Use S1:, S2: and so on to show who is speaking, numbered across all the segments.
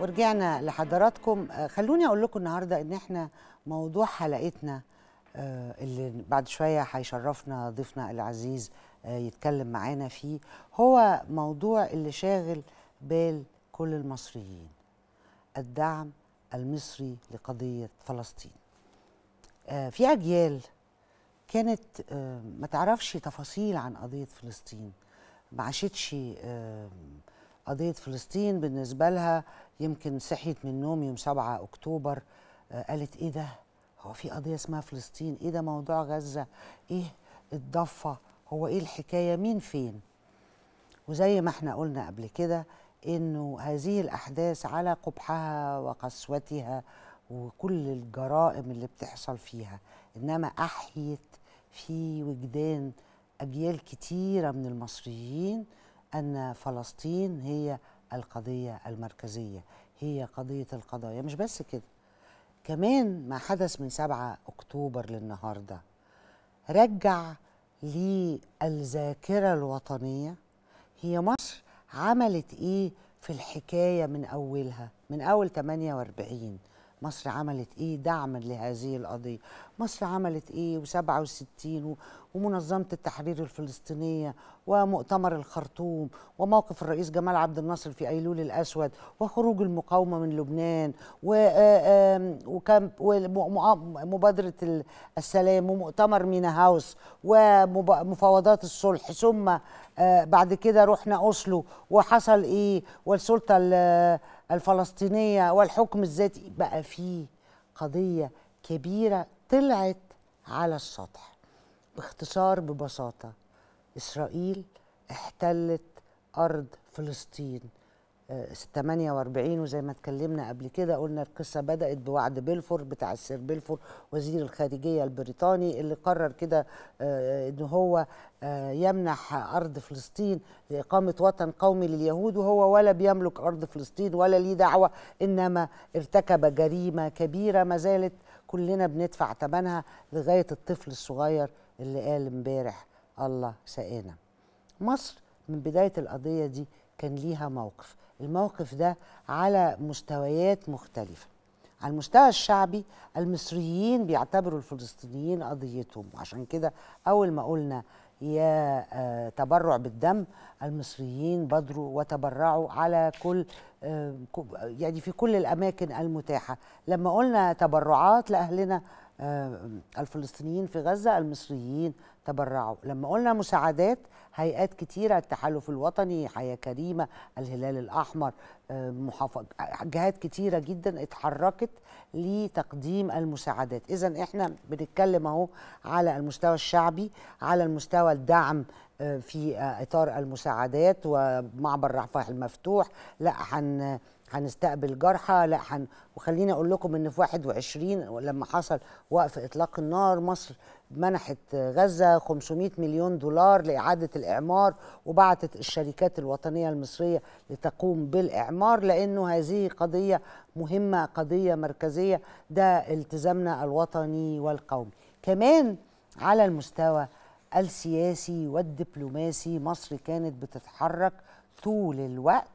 S1: ورجعنا لحضراتكم آه، خلوني اقول لكم النهارده ان احنا موضوع حلقتنا آه، اللي بعد شويه هيشرفنا ضيفنا العزيز آه، يتكلم معانا فيه هو موضوع اللي شاغل بال كل المصريين الدعم المصري لقضيه فلسطين في اجيال كانت ما تعرفش تفاصيل عن قضيه فلسطين ما عاشتش قضية فلسطين بالنسبة لها يمكن صحيت من النوم يوم 7 أكتوبر آه، قالت إيه ده؟ هو في قضية اسمها فلسطين؟ إيه ده موضوع غزة؟ إيه الضفة؟ هو إيه الحكاية؟ مين فين؟ وزي ما احنا قلنا قبل كده إنه هذه الأحداث على قبحها وقسوتها وكل الجرائم اللي بتحصل فيها إنما أحيت في وجدان أجيال كتيرة من المصريين أن فلسطين هي القضية المركزية هي قضية القضايا مش بس كده كمان ما حدث من 7 أكتوبر للنهاردة رجع للذاكرة الوطنية هي مصر عملت إيه في الحكاية من أولها من أول 48 مصر عملت إيه دعما لهذه القضية مصر عملت ايه و67 ومنظمه التحرير الفلسطينيه ومؤتمر الخرطوم وموقف الرئيس جمال عبد الناصر في ايلول الاسود وخروج المقاومه من لبنان ومبادره آه، السلام ومؤتمر مينا هاوس ومفاوضات الصلح ثم آه، بعد كده رحنا اوسلو وحصل ايه والسلطه الفلسطينيه والحكم الذاتي بقى فيه قضيه كبيره طلعت على السطح باختصار ببساطه اسرائيل احتلت ارض فلسطين 48 آه، وزي ما اتكلمنا قبل كده قلنا القصه بدات بوعد بلفور بتاع السير بلفور وزير الخارجيه البريطاني اللي قرر كده آه، آه، ان هو يمنح ارض فلسطين لاقامه وطن قومي لليهود وهو ولا بيملك ارض فلسطين ولا ليه دعوه انما ارتكب جريمه كبيره ما زالت كلنا بندفع ثمنها لغايه الطفل الصغير اللي قال امبارح الله سقانا. مصر من بدايه القضيه دي كان ليها موقف، الموقف ده على مستويات مختلفه. على المستوى الشعبي المصريين بيعتبروا الفلسطينيين قضيتهم عشان كده أول ما قلنا يا آه، تبرع بالدم المصريين بادروا وتبرعوا على كل آه، يعني في كل الأماكن المتاحة لما قلنا تبرعات لأهلنا آه، الفلسطينيين في غزة المصريين تبرعوا لما قلنا مساعدات هيئات كتيرة التحالف الوطني حياة كريمة الهلال الأحمر آه، محافظ جهات كتيرة جدا اتحركت لتقديم المساعدات إذا إحنا بنتكلم أهو على المستوى الشعبي على المستوى الدعم في اطار المساعدات ومعبر رفح المفتوح لا هن هنستقبل جرحى لا هن وخليني اقول لكم ان في 21 لما حصل وقف اطلاق النار مصر منحت غزه 500 مليون دولار لاعاده الاعمار وبعتت الشركات الوطنيه المصريه لتقوم بالاعمار لانه هذه قضيه مهمه قضيه مركزيه ده التزامنا الوطني والقومي كمان على المستوى السياسي والدبلوماسي مصر كانت بتتحرك طول الوقت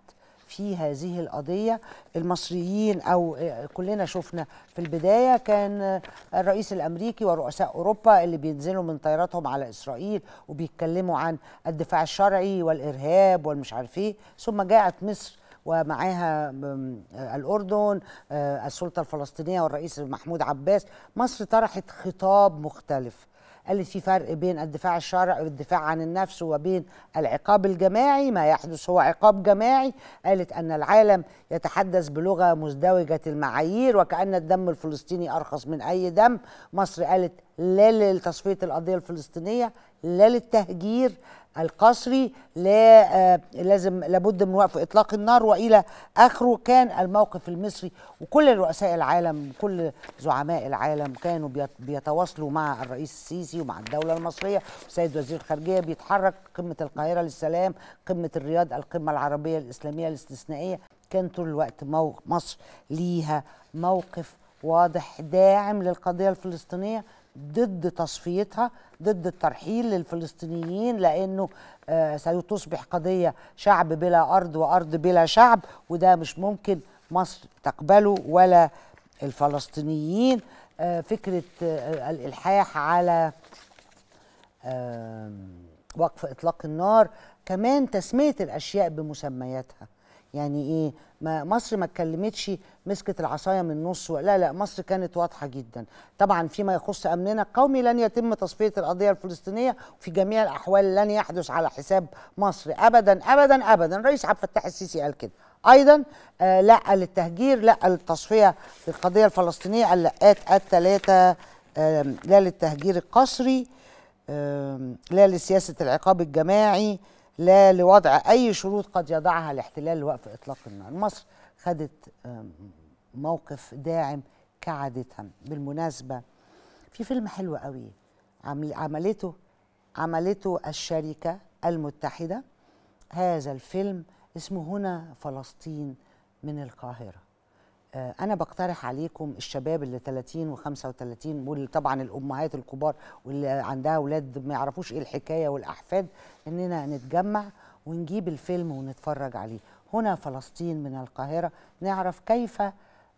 S1: في هذه القضية المصريين أو آه، كلنا شفنا في البداية كان آه، الرئيس الأمريكي ورؤساء أوروبا اللي بينزلوا من طياراتهم على إسرائيل وبيتكلموا عن الدفاع الشرعي والإرهاب والمش عارف إيه ثم جاءت مصر ومعاها آه، الأردن السلطة الفلسطينية والرئيس محمود عباس مصر طرحت خطاب مختلف قالت في فرق بين الدفاع الشرعي والدفاع عن النفس وبين العقاب الجماعي ما يحدث هو عقاب جماعي قالت أن العالم يتحدث بلغة مزدوجة المعايير وكأن الدم الفلسطيني أرخص من أي دم مصر قالت لا لتصفية القضية الفلسطينية لا للتهجير القصري لا آه، لازم لابد من وقف اطلاق النار والى اخره كان الموقف المصري وكل رؤساء العالم كل زعماء العالم كانوا بيتواصلوا مع الرئيس السيسي ومع الدوله المصريه السيد وزير الخارجيه بيتحرك قمه القاهره للسلام قمه الرياض القمه العربيه الاسلاميه الاستثنائيه كان طول الوقت مصر ليها موقف واضح داعم للقضيه الفلسطينيه ضد تصفيتها ضد الترحيل للفلسطينيين لانه آه، ستصبح قضيه شعب بلا ارض وارض بلا شعب وده مش ممكن مصر تقبله ولا الفلسطينيين آه، فكره آه، الالحاح على وقف اطلاق النار كمان تسميه الاشياء بمسمياتها يعني ايه ما مصر ما اتكلمتش مسكت العصايه من النص لا لا مصر كانت واضحه جدا طبعا فيما يخص امننا القومي لن يتم تصفيه القضيه الفلسطينيه وفي جميع الاحوال لن يحدث على حساب مصر ابدا ابدا ابدا رئيس عبد الفتاح السيسي قال كده ايضا آه لا للتهجير لا للتصفيه القضيه الفلسطينيه اللقات الثلاثه لا للتهجير القسري لا لسياسه العقاب الجماعي لا لوضع أي شروط قد يضعها الاحتلال لوقف إطلاق النار مصر خدت موقف داعم كعادتها بالمناسبة في فيلم حلو قوي عملته عملته الشركة المتحدة هذا الفيلم اسمه هنا فلسطين من القاهرة آه، انا بقترح عليكم الشباب اللي 30 و35 واللي طبعا الامهات الكبار واللي عندها اولاد ما يعرفوش ايه الحكايه والاحفاد اننا نتجمع ونجيب الفيلم ونتفرج عليه هنا فلسطين من القاهره نعرف كيف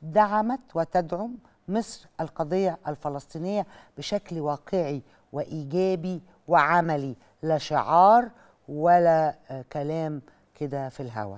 S1: دعمت وتدعم مصر القضيه الفلسطينيه بشكل واقعي وايجابي وعملي لا شعار ولا آه، كلام كده في الهواء